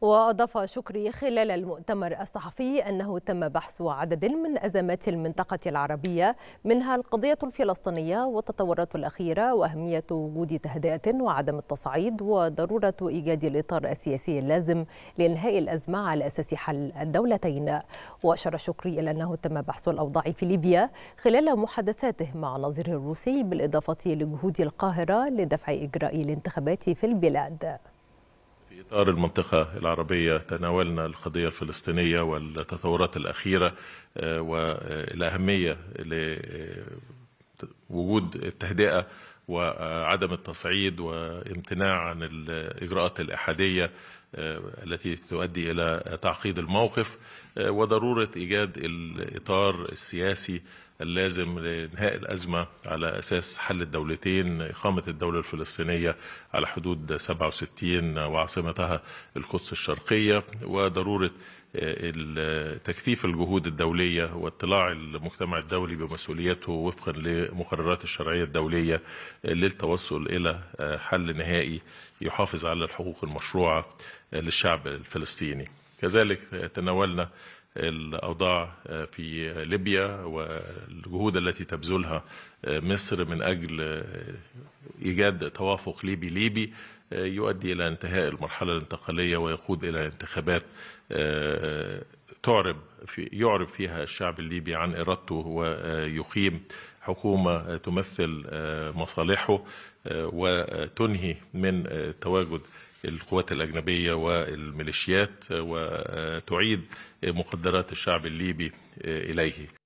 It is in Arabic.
وأضاف شكري خلال المؤتمر الصحفي أنه تم بحث عدد من أزمات المنطقة العربية منها القضية الفلسطينية والتطورات الأخيرة وأهمية وجود تهدئة وعدم التصعيد وضرورة إيجاد الإطار السياسي اللازم لإنهاء الأزمة على أساس حل الدولتين وأشار شكري إلى أنه تم بحث الأوضاع في ليبيا خلال محادثاته مع نظيره الروسي بالإضافة لجهود القاهرة لدفع إجراء الانتخابات في البلاد في إطار المنطقة العربية تناولنا القضية الفلسطينية والتطورات الأخيرة آه، والأهمية لوجود التهدئة وعدم التصعيد وامتناع عن الإجراءات الإحادية آه، التي تؤدي إلى تعقيد الموقف آه، وضرورة إيجاد الإطار السياسي اللازم لإنهاء الأزمة على أساس حل الدولتين إقامة الدولة الفلسطينية على حدود 67 وعاصمتها القدس الشرقية وضرورة آه، تكثيف الجهود الدولية واطلاع المجتمع الدولي بمسؤولياته وفقا لمقررات الشرعية الدولية للتوصل إلى آه، حل نهائي يحافظ على الحقوق المشروعة آه، للشعب الفلسطيني كذلك تناولنا الأوضاع آه، في ليبيا والجهود التي تبذلها آه، مصر من أجل آه، إيجاد توافق ليبي ليبي يؤدي إلى انتهاء المرحلة الانتقالية ويقود إلى انتخابات تعرب في يعرب فيها الشعب الليبي عن إرادته ويقيم حكومة تمثل مصالحه وتنهي من تواجد القوات الأجنبية والميليشيات وتعيد مقدرات الشعب الليبي إليه